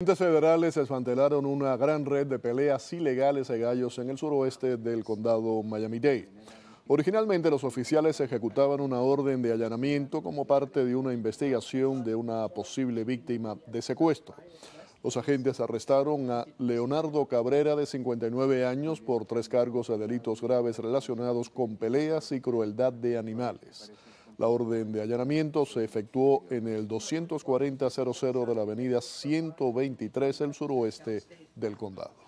Agentes federales desmantelaron una gran red de peleas ilegales de gallos en el suroeste del condado Miami-Dade. Originalmente los oficiales ejecutaban una orden de allanamiento como parte de una investigación de una posible víctima de secuestro. Los agentes arrestaron a Leonardo Cabrera de 59 años por tres cargos de delitos graves relacionados con peleas y crueldad de animales. La orden de allanamiento se efectuó en el 24000 de la avenida 123, el suroeste del condado.